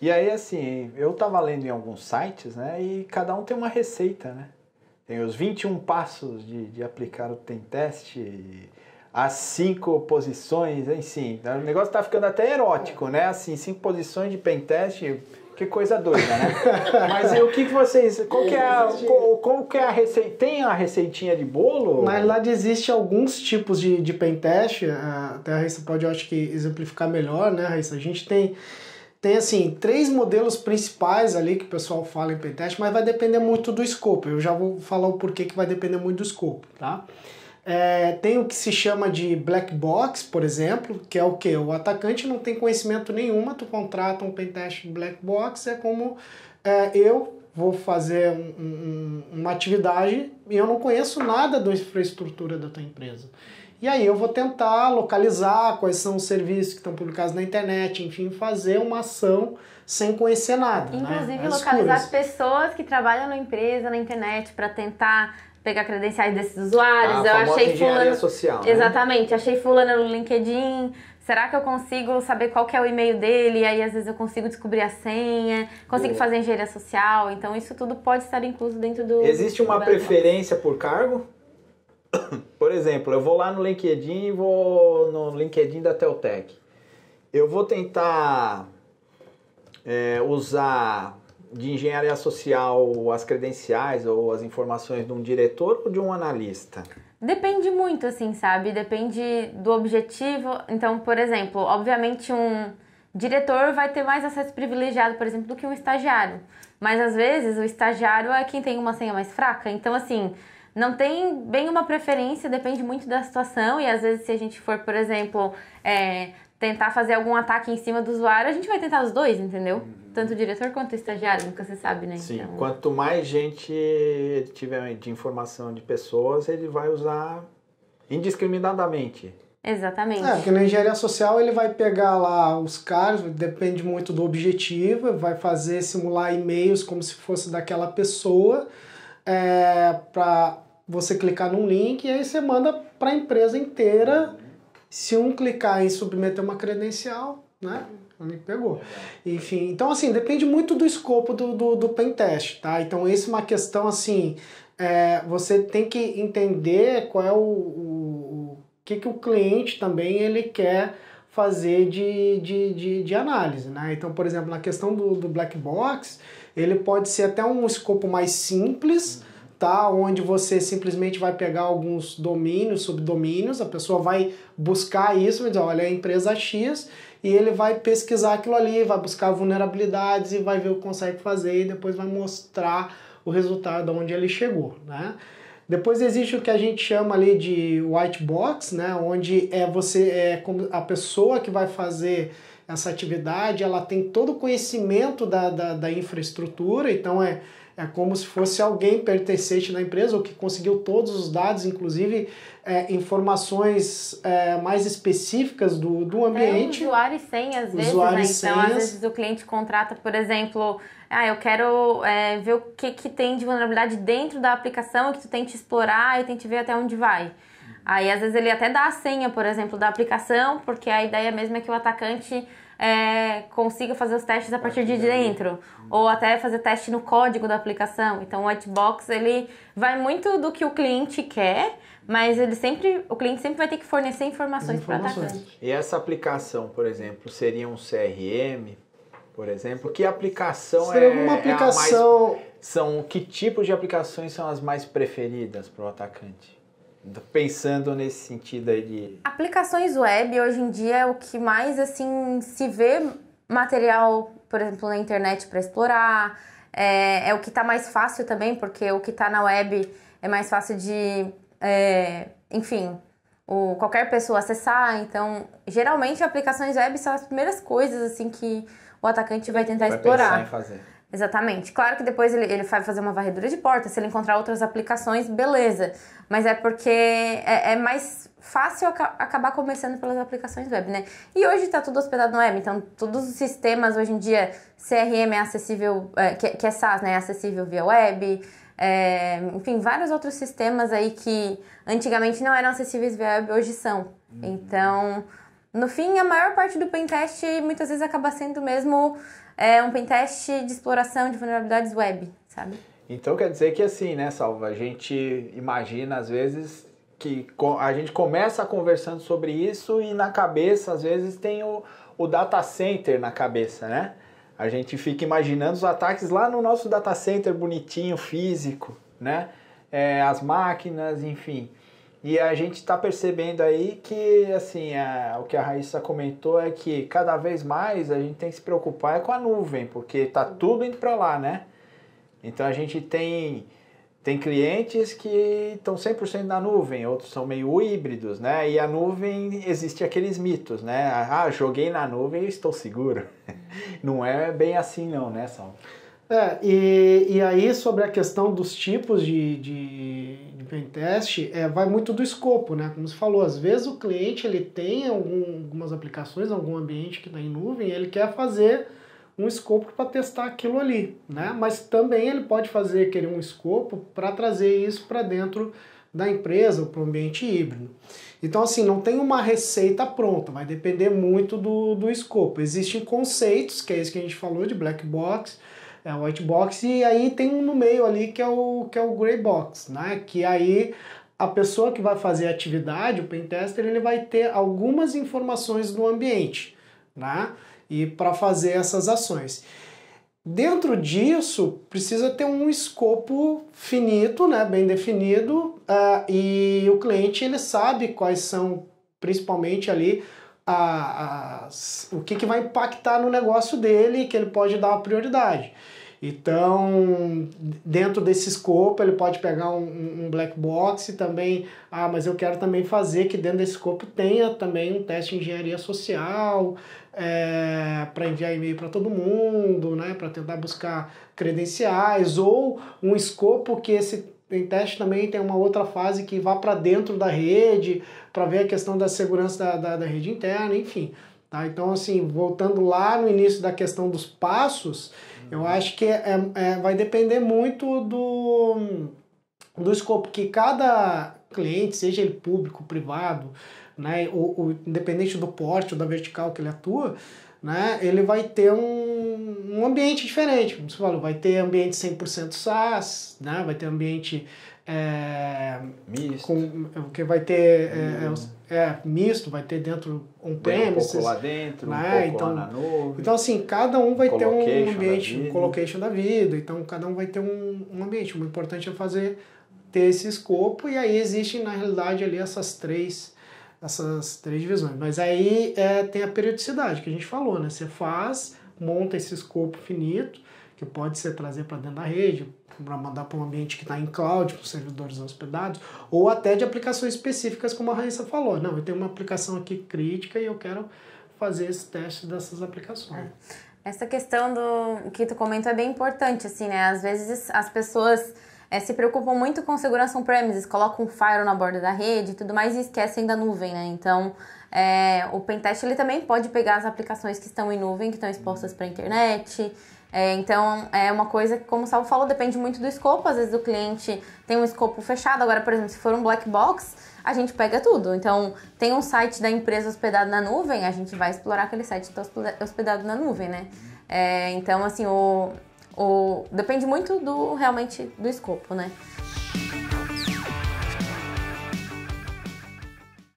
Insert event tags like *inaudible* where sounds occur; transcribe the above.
E aí, assim, eu tava lendo em alguns sites, né? E cada um tem uma receita, né? Tem os 21 passos de, de aplicar o teste as cinco posições, enfim. O negócio tá ficando até erótico, né? Assim, cinco posições de Pentest, que coisa doida, né? *laughs* Mas e, o que, que vocês. Qual que, é a, qual, qual que é a receita? Tem a receitinha de bolo? Na verdade, existe alguns tipos de, de pentest. Até a Raíssa pode, eu acho que, exemplificar melhor, né, Raíssa? A gente tem tem assim, três modelos principais ali que o pessoal fala em pentest, mas vai depender muito do escopo. Eu já vou falar o porquê que vai depender muito do escopo, tá? É, tem o que se chama de black box, por exemplo, que é o que? O atacante não tem conhecimento nenhuma, tu contrata um pentest black box, é como é, eu vou fazer um, um, uma atividade e eu não conheço nada da infraestrutura da tua empresa. E aí eu vou tentar localizar quais são os serviços que estão publicados na internet, enfim, fazer uma ação sem conhecer nada. Né? Inclusive né? localizar pessoas que trabalham na empresa, na internet, para tentar pegar credenciais desses usuários. Ah, eu achei fulano social, né? Exatamente, achei fulano no LinkedIn. Será que eu consigo saber qual é o e-mail dele? E aí às vezes eu consigo descobrir a senha, consigo Boa. fazer engenharia social. Então isso tudo pode estar incluso dentro do Existe uma preferência por cargo? Por exemplo, eu vou lá no LinkedIn, vou no LinkedIn da Teltec. Eu vou tentar é, usar de engenharia social as credenciais ou as informações de um diretor ou de um analista? Depende muito, assim, sabe? Depende do objetivo. Então, por exemplo, obviamente um diretor vai ter mais acesso privilegiado, por exemplo, do que um estagiário. Mas às vezes o estagiário é quem tem uma senha mais fraca. Então, assim, não tem bem uma preferência, depende muito da situação. E às vezes, se a gente for, por exemplo, é, tentar fazer algum ataque em cima do usuário, a gente vai tentar os dois, entendeu? Uhum. Tanto o diretor quanto o estagiário, nunca se sabe, né? Sim, então... quanto mais gente tiver de informação de pessoas, ele vai usar indiscriminadamente. Exatamente. É, porque na engenharia social ele vai pegar lá os caras, depende muito do objetivo, vai fazer simular e-mails como se fosse daquela pessoa, é, para você clicar num link e aí você manda para a empresa inteira. Se um clicar em submeter uma credencial, né? Uhum. Me pegou. Enfim, então assim, depende muito do escopo do, do, do pentest, tá? Então, essa é uma questão assim. É, você tem que entender qual é o, o, o que, que o cliente também ele quer fazer de, de, de, de, análise. Né? Então, por exemplo, na questão do, do black box, ele pode ser até um escopo mais simples, tá? Onde você simplesmente vai pegar alguns domínios, subdomínios, a pessoa vai buscar isso, vai dizer, olha, é a empresa X, e ele vai pesquisar aquilo ali, vai buscar vulnerabilidades e vai ver o que consegue fazer e depois vai mostrar o resultado onde ele chegou, né? Depois existe o que a gente chama ali de white box, né? Onde é você é a pessoa que vai fazer essa atividade, ela tem todo o conhecimento da, da, da infraestrutura, então é é como se fosse alguém pertencente na empresa ou que conseguiu todos os dados, inclusive é, informações é, mais específicas do, do ambiente. É, usuário e senha, às vezes, usuário né? Então, senhas. às vezes o cliente contrata, por exemplo, ah, eu quero é, ver o que, que tem de vulnerabilidade dentro da aplicação, que tu tente explorar e tente ver até onde vai. Aí, às vezes, ele até dá a senha, por exemplo, da aplicação, porque a ideia mesmo é que o atacante é, consiga fazer os testes a tá partir de tá dentro, ou até fazer teste no código da aplicação. Então, o whitebox ele vai muito do que o cliente quer, mas ele sempre, o cliente sempre vai ter que fornecer informações, informações. para o atacante. E essa aplicação, por exemplo, seria um CRM, por exemplo? Que aplicação seria é? Seria é aplicação. É mais, são que tipos de aplicações são as mais preferidas para o atacante? pensando nesse sentido aí de aplicações web hoje em dia é o que mais assim se vê material, por exemplo, na internet para explorar. É, é, o que está mais fácil também, porque o que está na web é mais fácil de, é, enfim, o, qualquer pessoa acessar. Então, geralmente aplicações web são as primeiras coisas assim que o atacante vai tentar vai explorar. Pensar em fazer. Exatamente. Claro que depois ele, ele vai fazer uma varredura de porta, se ele encontrar outras aplicações, beleza. Mas é porque é, é mais fácil aca acabar começando pelas aplicações web, né? E hoje está tudo hospedado no web, então todos os sistemas hoje em dia, CRM é acessível, é, que, que é SaaS, né? É acessível via web, é, enfim, vários outros sistemas aí que antigamente não eram acessíveis via web, hoje são. Uhum. Então, no fim, a maior parte do pentest muitas vezes acaba sendo mesmo é um pentest de exploração de vulnerabilidades web, sabe? Então quer dizer que assim, né, Salva, a gente imagina às vezes que a gente começa conversando sobre isso e na cabeça às vezes tem o, o data center na cabeça, né? A gente fica imaginando os ataques lá no nosso data center bonitinho, físico, né? É, as máquinas, enfim. E a gente está percebendo aí que, assim, o que a Raíssa comentou é que cada vez mais a gente tem que se preocupar é com a nuvem, porque está tudo indo para lá, né? Então a gente tem, tem clientes que estão 100% na nuvem, outros são meio híbridos, né? E a nuvem, existe aqueles mitos, né? Ah, joguei na nuvem e estou seguro. *laughs* não é bem assim não, né, São? É, e, e aí sobre a questão dos tipos de, de pen test é, vai muito do escopo, né? Como você falou, às vezes o cliente ele tem algum, algumas aplicações, algum ambiente que está em nuvem, e ele quer fazer um escopo para testar aquilo ali, né? Mas também ele pode fazer querer um escopo para trazer isso para dentro da empresa ou para o ambiente híbrido. Então, assim, não tem uma receita pronta, vai depender muito do, do escopo. Existem conceitos, que é isso que a gente falou de black box, é o white box e aí tem um no meio ali que é o que é o gray box, né? Que aí a pessoa que vai fazer a atividade, o pentester, ele vai ter algumas informações do ambiente, né? E para fazer essas ações. Dentro disso, precisa ter um escopo finito, né, bem definido, uh, e o cliente ele sabe quais são principalmente ali a o que, que vai impactar no negócio dele que ele pode dar uma prioridade. Então, dentro desse escopo, ele pode pegar um, um, black box e também, ah, mas eu quero também fazer que dentro desse escopo tenha também um teste de engenharia social, é, para enviar e-mail para todo mundo, né, para tentar buscar credenciais, ou um escopo que esse teste também tem uma outra fase que vá para dentro da rede, para ver a questão da segurança da, da, da rede interna, enfim. Tá? Então, assim, voltando lá no início da questão dos passos, eu uhum. acho que é, é, é, vai depender muito do, do escopo que cada cliente, seja ele público, privado, né, ou, ou independente do porte ou da vertical que ele atua, né, ele vai ter um, um ambiente diferente, como você falou, vai ter ambiente 100% SaaS, né, vai ter ambiente é, misto. Com, que vai ter é, hum. é, é, misto, vai ter dentro on-premises. Um pouco lá dentro, né? um pouco então, lá na nuvem. Então, assim, cada um vai ter um ambiente, um colocation da vida, então cada um vai ter um, um ambiente. O importante é fazer, ter esse escopo, e aí existem, na realidade, ali essas três essas três divisões. Mas aí é, tem a periodicidade que a gente falou, né? Você faz, monta esse escopo finito, que pode ser trazer para dentro da rede, para mandar para um ambiente que está em cloud, para os servidores hospedados, ou até de aplicações específicas, como a Raíssa falou. Não, eu tenho uma aplicação aqui crítica e eu quero fazer esse teste dessas aplicações. É. Essa questão do que tu comentou é bem importante, assim, né? Às vezes as pessoas é, se preocupam muito com segurança on-premises, colocam um firewall na borda da rede e tudo mais e esquecem da nuvem, né? Então, é, o pentest ele também pode pegar as aplicações que estão em nuvem, que estão expostas para a internet. É, então, é uma coisa que, como o Salvo falou, depende muito do escopo. Às vezes, o cliente tem um escopo fechado. Agora, por exemplo, se for um black box, a gente pega tudo. Então, tem um site da empresa hospedado na nuvem, a gente vai explorar aquele site que está hospedado na nuvem, né? É, então, assim, o, ou depende muito do realmente do escopo, né?